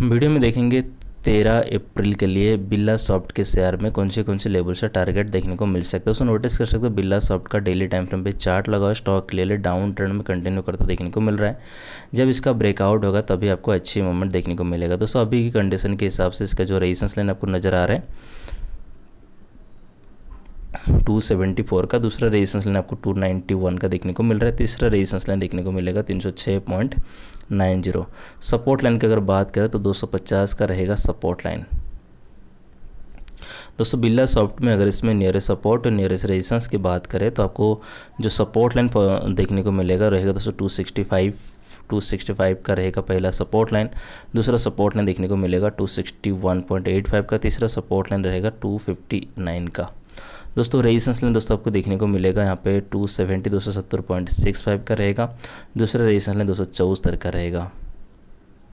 video में देखेंगे तेरह अप्रैल के लिए बिल्ला सॉफ्ट के शेयर में कौन से कौन से लेवल से टारगेट देखने को मिल सकता है उसको नोटिस कर सकते हो बिल्ला सॉफ्ट का डेली टाइम फ्रेम पे चार्ट लगा हुआ स्टॉक लिए डाउन ट्रेंड में कंटिन्यू करता देखने को मिल रहा है जब इसका ब्रेकआउट होगा तभी आपको अच्छी मूवमेंट देखने को मिलेगा दोस्तों अभी की कंडीशन के हिसाब से इसका जो रेजिस्टेंस लाइन आपको नजर आ रहा है 274 का दूसरा रेजिस्टेंस लाइन आपको 291 का देखने को मिल रहा है तीसरा रेजिस्टेंस लाइन देखने को मिलेगा 306.90 सपोर्ट लाइन की अगर बात करें तो 250 का रहेगा सपोर्ट लाइन दोस्तों बिल्ला सॉफ्ट में अगर इसमें नियरेस्ट सपोर्ट और नियरेस्ट रेजिस्टेंस की बात करें तो आपको जो सपोर्ट लाइन देखने को मिलेगा रहेगा दोस्तों 265 265 का रहेगा पहला सपोर्ट लाइन दूसरा सपोर्ट लाइन देखने को मिलेगा 261.85 का तीसरा सपोर्ट लाइन रहेगा 259 का दोस्तों रेजिस्टेंस लेन दोस्तों आपको देखने को मिलेगा यहाँ पे टू सेवेंटी दो सौ सत्तर पॉइंट सिक्स फाइव का रहेगा दूसरा रेजिस्टेंस लेन दो सौ चौहत्तर का रहेगा